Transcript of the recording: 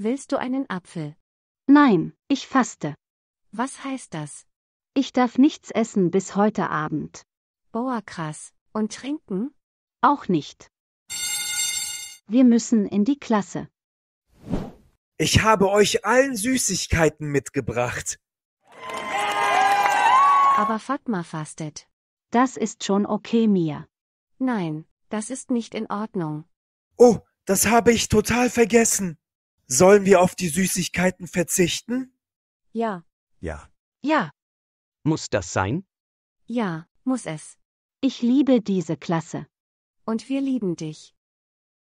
Willst du einen Apfel? Nein, ich faste. Was heißt das? Ich darf nichts essen bis heute Abend. Boah, krass. Und trinken? Auch nicht. Wir müssen in die Klasse. Ich habe euch allen Süßigkeiten mitgebracht. Aber Fatma fastet. Das ist schon okay, Mia. Nein, das ist nicht in Ordnung. Oh, das habe ich total vergessen. Sollen wir auf die Süßigkeiten verzichten? Ja. Ja. Ja. Muss das sein? Ja, muss es. Ich liebe diese Klasse. Und wir lieben dich.